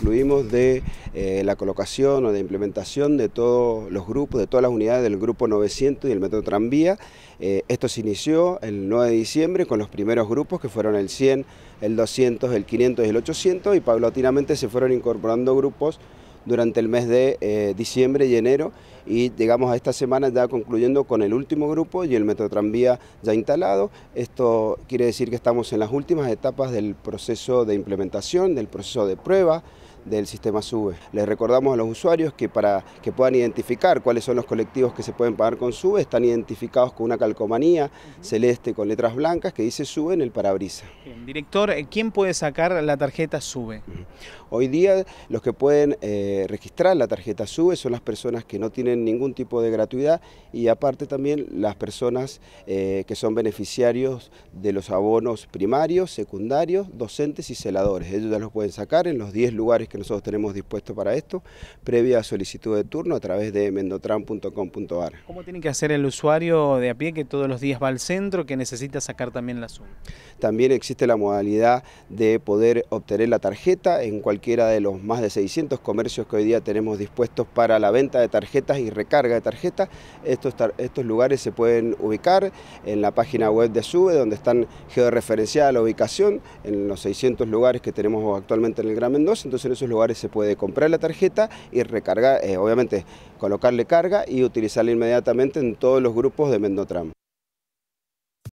...incluimos de eh, la colocación o de implementación de todos los grupos, de todas las unidades del grupo 900 y el metro tranvía. Eh, esto se inició el 9 de diciembre con los primeros grupos que fueron el 100, el 200, el 500 y el 800 y paulatinamente se fueron incorporando grupos durante el mes de eh, diciembre y enero y llegamos a esta semana ya concluyendo con el último grupo y el Metro Tranvía ya instalado. Esto quiere decir que estamos en las últimas etapas del proceso de implementación, del proceso de prueba, del sistema SUBE. Les recordamos a los usuarios que para que puedan identificar cuáles son los colectivos que se pueden pagar con SUBE, están identificados con una calcomanía celeste con letras blancas que dice SUBE en el parabrisas. Director, eh, ¿quién puede sacar la tarjeta SUBE? Hoy día los que pueden eh, registrar la tarjeta SUBE son las personas que no tienen ningún tipo de gratuidad y aparte también las personas eh, que son beneficiarios de los abonos primarios, secundarios, docentes y celadores. Ellos ya los pueden sacar en los 10 lugares que nosotros tenemos dispuestos para esto, previa solicitud de turno a través de mendotran.com.ar. ¿Cómo tiene que hacer el usuario de a pie que todos los días va al centro, que necesita sacar también la SUBE? También existe la modalidad de poder obtener la tarjeta en cualquiera de los más de 600 comercios que hoy día tenemos dispuestos para la venta de tarjetas y recarga de tarjetas. Estos, estos lugares se pueden ubicar en la página web de SUBE, donde están georreferenciada la ubicación en los 600 lugares que tenemos actualmente en el Gran Mendoza. Entonces en esos lugares se puede comprar la tarjeta y recargar, eh, obviamente colocarle carga y utilizarla inmediatamente en todos los grupos de Mendotram.